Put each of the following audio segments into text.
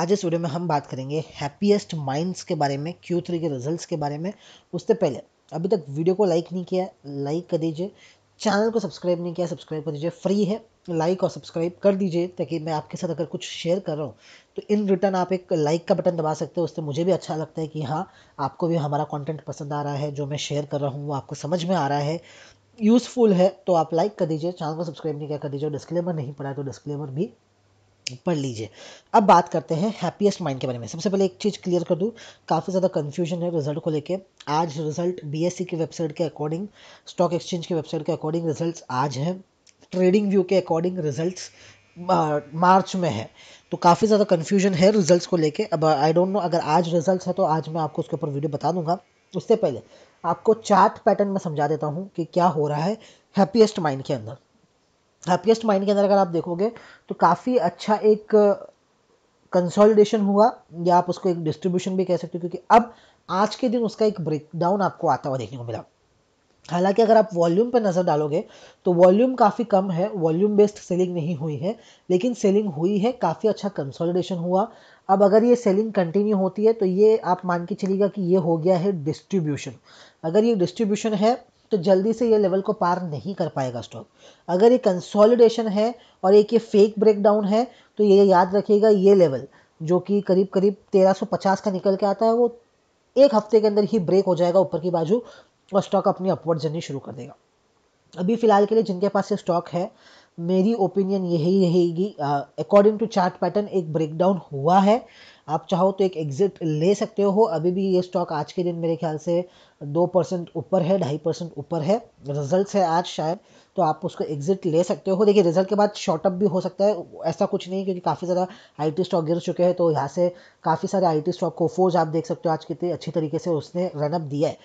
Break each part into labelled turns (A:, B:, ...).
A: आज इस वीडियो में हम बात करेंगे हैप्पीएस्ट माइंड्स के बारे में क्यू थ्री के रिजल्ट्स के बारे में उससे पहले अभी तक वीडियो को लाइक नहीं किया लाइक कर दीजिए चैनल को सब्सक्राइब नहीं किया सब्सक्राइब कर दीजिए फ्री है लाइक और सब्सक्राइब कर दीजिए ताकि मैं आपके साथ अगर कुछ शेयर कर रहा हूँ तो इन रिटर्न आप एक लाइक का बटन दबा सकते हो उससे मुझे भी अच्छा लगता है कि हाँ आपको भी हमारा कॉन्टेंट पसंद आ रहा है जो मैं शेयर कर रहा हूँ वो आपको समझ में आ रहा है यूज़फुल है तो आप लाइक कर दीजिए चैनल को सब्सक्राइब नहीं किया कर दीजिए डिस्क्लेमर नहीं पड़ा तो डिस्क्लेमर भी पढ़ लीजिए अब बात करते हैं हैप्पीएस्ट माइंड के बारे में सबसे पहले एक चीज़ क्लियर कर दूँ काफ़ी ज़्यादा कन्फ्यूजन है रिजल्ट को लेके आज रिजल्ट बीएससी e की वेबसाइट के अकॉर्डिंग स्टॉक एक्सचेंज की वेबसाइट के अकॉर्डिंग रिजल्ट आज हैं ट्रेडिंग व्यू के अकॉर्डिंग रिजल्ट मार्च में तो है तो काफ़ी ज़्यादा कन्फ्यूजन है रिजल्ट को लेकर अब आई डोंट नो अगर आज रिजल्ट है तो आज मैं आपको उसके ऊपर वीडियो बता दूंगा उससे पहले आपको चार्ट पैटर्न में समझा देता हूँ कि क्या हो रहा है हैप्पीएस्ट माइंड के अंदर हैप्पीएस्ट माइंड के अंदर अगर आप देखोगे तो काफ़ी अच्छा एक कंसोलिडेशन uh, हुआ या आप उसको एक डिस्ट्रीब्यूशन भी कह सकते हो क्योंकि अब आज के दिन उसका एक ब्रेकडाउन आपको आता हुआ देखने को मिला हालांकि अगर आप वॉल्यूम पर नज़र डालोगे तो वॉल्यूम काफ़ी कम है वॉल्यूम बेस्ड सेलिंग नहीं हुई है लेकिन सेलिंग हुई है काफ़ी अच्छा कंसोलिडेशन हुआ अब अगर ये सेलिंग कंटिन्यू होती है तो ये आप मान के चलिएगा कि ये हो गया है डिस्ट्रीब्यूशन अगर ये डिस्ट्रीब्यूशन है तो जल्दी से ये लेवल को पार नहीं कर पाएगा स्टॉक अगर ये कंसोलिडेशन है और एक ये फेक ब्रेकडाउन है तो ये याद रखिएगा ये लेवल जो कि करीब करीब 1350 का निकल के आता है वो एक हफ्ते के अंदर ही ब्रेक हो जाएगा ऊपर की बाजू और स्टॉक अपनी अपवर्ड जर्नी शुरू कर देगा अभी फ़िलहाल के लिए जिनके पास ये स्टॉक है मेरी ओपिनियन यही रहेगी अकॉर्डिंग टू चार्ट पैटर्न एक ब्रेकडाउन हुआ है आप चाहो तो एक एग्ज़िट ले सकते हो अभी भी ये स्टॉक आज के दिन मेरे ख्याल से दो परसेंट ऊपर है ढाई परसेंट ऊपर है रिजल्ट है आज शायद तो आप उसको एग्ज़िट ले सकते हो देखिए रिजल्ट के बाद शॉर्टअप भी हो सकता है ऐसा कुछ नहीं क्योंकि काफ़ी ज़्यादा आईटी स्टॉक गिर चुके हैं तो यहाँ से काफ़ी सारे आईटी स्टॉक को फोर्स आप देख सकते हो आज कितनी अच्छी तरीके से उसने रनअप दिया है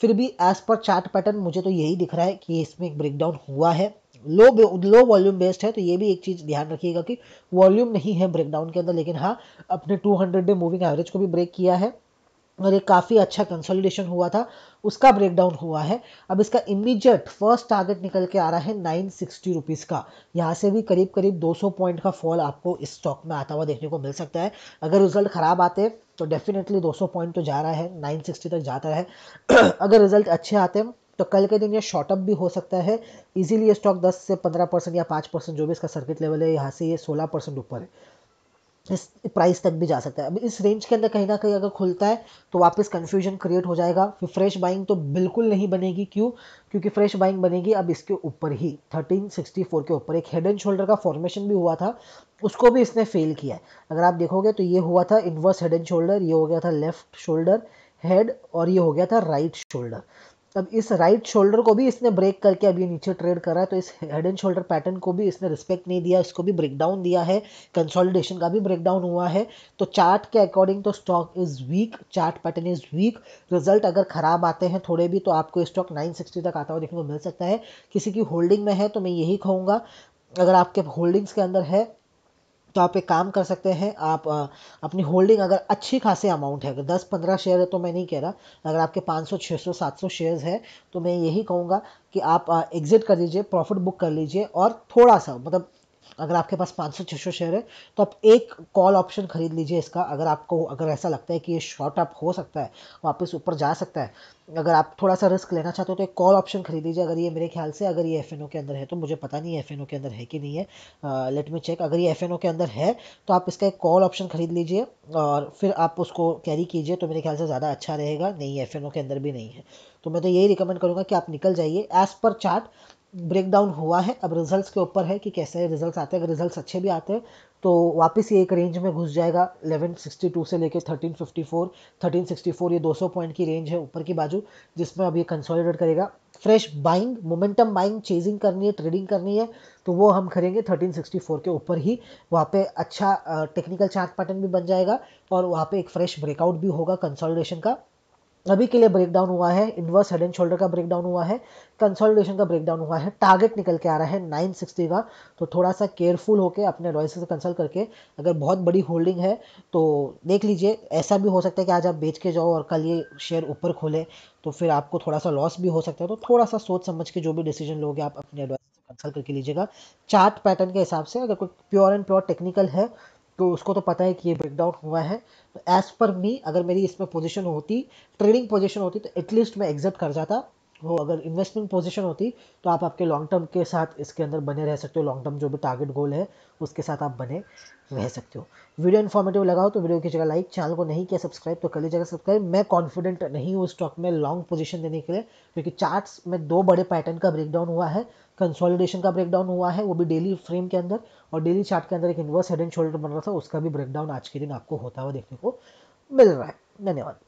A: फिर भी एज़ पर चार्ट पैटर्न मुझे तो यही दिख रहा है कि इसमें एक ब्रेकडाउन हुआ है लो लो वॉल्यूम बेस्ड है तो ये भी एक चीज़ ध्यान रखिएगा कि वॉल्यूम नहीं है ब्रेकडाउन के अंदर लेकिन हाँ अपने 200 डे मूविंग एवरेज को भी ब्रेक किया है और एक काफ़ी अच्छा कंसोलिडेशन हुआ था उसका ब्रेकडाउन हुआ है अब इसका इमीडिएट फर्स्ट टारगेट निकल के आ रहा है नाइन सिक्सटी रुपीज़ का यहाँ से भी करीब करीब 200 पॉइंट का फॉल आपको इस स्टॉक में आता हुआ देखने को मिल सकता है अगर रिजल्ट ख़राब आते तो डेफिनेटली 200 पॉइंट तो जा रहा है सिक्सटी तक जाता है अगर रिजल्ट अच्छे आते हैं तो कल के दिन ये शॉर्टअप भी हो सकता है इजीली ये स्टॉक 10 से 15 परसेंट या 5 परसेंट जो भी इसका सर्किट लेवल है यहाँ से ये 16 परसेंट ऊपर है इस प्राइस तक भी जा सकता है अब इस रेंज के अंदर कहीं ना कहीं अगर खुलता है तो वापस कन्फ्यूजन क्रिएट हो जाएगा फिर फ्रेश बाइंग तो बिल्कुल नहीं बनेगी क्यों क्योंकि फ्रेश बाइंग बनेगी अब इसके ऊपर ही 1364 के ऊपर एक हेड एंड शोल्डर का फॉर्मेशन भी हुआ था उसको भी इसने फेल किया है अगर आप देखोगे तो ये हुआ था इन्वर्स हेड एंड शोल्डर ये हो गया था लेफ्ट शोल्डर हेड और ये हो गया था राइट right शोल्डर तब इस राइट शोल्डर को भी इसने ब्रेक करके अभी नीचे ट्रेड करा है तो इस हेड एंड शोल्डर पैटर्न को भी इसने रिस्पेक्ट नहीं दिया इसको भी ब्रेकडाउन दिया है कंसोलिडेशन का भी ब्रेकडाउन हुआ है तो चार्ट के अकॉर्डिंग तो stock is weak chart pattern is weak result अगर ख़राब आते हैं थोड़े भी तो आपको स्टॉक नाइन तक आता हुआ देखने को मिल सकता है किसी की होल्डिंग में है तो मैं यही कहूँगा अगर आपके होल्डिंग्स के अंदर है तो आप एक काम कर सकते हैं आप अपनी होल्डिंग अगर अच्छी खासी अमाउंट है अगर दस पंद्रह शेयर है तो मैं नहीं कह रहा अगर आपके पाँच सौ छः सौ सात सौ शेयर्स है तो मैं यही कहूँगा कि आप एग्ज़िट कर दीजिए प्रॉफिट बुक कर लीजिए और थोड़ा सा मतलब अगर आपके पास पाँच सौ छः सौ शेयर है तो आप एक कॉल ऑप्शन खरीद लीजिए इसका अगर आपको अगर ऐसा लगता है कि ये शॉर्ट अप हो सकता है वापस ऊपर जा सकता है अगर आप थोड़ा सा रिस्क लेना चाहते हो तो एक कॉल ऑप्शन खरीद लीजिए अगर ये मेरे ख्याल से अगर ये एफ के अंदर है तो मुझे पता नहीं एफ के अंदर है कि नहीं है लेट मी चेक अगर ये एफ के अंदर है तो आप इसका एक कॉल ऑप्शन खरीद लीजिए और फिर आप उसको कैरी कीजिए तो मेरे ख्याल से ज़्यादा अच्छा रहेगा नहीं एफ के अंदर भी नहीं है तो मैं तो यही रिकमेंड करूँगा कि आप निकल जाइए as per chart break down हुआ है अब रिजल्ट्स के ऊपर है कि कैसे रिजल्ट्स आते हैं अगर रिजल्ट्स अच्छे भी आते हैं तो वापस ये एक रेंज में घुस जाएगा 1162 से लेके 1354 1364 ये 200 पॉइंट की रेंज है ऊपर की बाजू जिसमें अब ये कंसोलिडेट करेगा fresh buying momentum buying chasing करनी है ट्रेडिंग करनी है तो वो हम करेंगे 1364 के ऊपर ही वहाँ पे अच्छा टेक्निकल चार्ट पैटर्न भी बन जाएगा और वहाँ पे एक फ्रेश ब्रेकआउट भी होगा कंसोलिडेशन का अभी के लिए ब्रेकडाउन हुआ है इनवर्स हेड एंड शोल्डर का ब्रेकडाउन हुआ है कंसोलिडेशन का ब्रेकडाउन हुआ है टारगेट निकल के आ रहा है 960 का तो थोड़ा सा केयरफुल होकर अपने रॉयस से कंसल्ट करके अगर बहुत बड़ी होल्डिंग है तो देख लीजिए ऐसा भी हो सकता है कि आज आप बेच के जाओ और कल ये शेयर ऊपर खोले तो फिर आपको थोड़ा सा लॉस भी हो सकता है तो थोड़ा सा सोच समझ के जो भी डिसीजन लोगे आप अपने एडवाइस कंसल्ट करके लीजिएगा चार्ट पैटर्न के हिसाब से अगर कोई प्योर एंड प्योर टेक्निकल है तो उसको तो पता है कि ये ब्रेकडाउन हुआ है तो एज़ पर मी अगर मेरी इसमें पोजिशन होती ट्रेडिंग पोजिशन होती तो एटलीस्ट मैं एग्जिट कर जाता वो अगर इन्वेस्टमेंट पोजिशन होती तो आप आपके लॉन्ग टर्म के साथ इसके अंदर बने रह सकते हो लॉन्ग टर्म जो भी टारगेट गोल है उसके साथ आप बने रह सकते हो वीडियो इन्फॉर्मेटिव लगाओ तो वीडियो की जगह लाइक चैनल को नहीं किया सब्सक्राइब तो कर लीजिएगा सब्सक्राइब मैं कॉन्फिडेंट नहीं हूँ स्टॉक में लॉन्ग पोजिशन देने के लिए क्योंकि चार्ट्स में दो बड़े पैटर्न का ब्रेकडाउन हुआ है कंसोलिडेशन का ब्रेकडाउन हुआ है वो भी डेली फ्रेम के अंदर और डेली चार्ट के अंदर एक इन्वर्स हेड एंड शोल्डर बन रहा था उसका भी ब्रेकडाउन आज के दिन आपको होता हुआ देखने को मिल रहा है धन्यवाद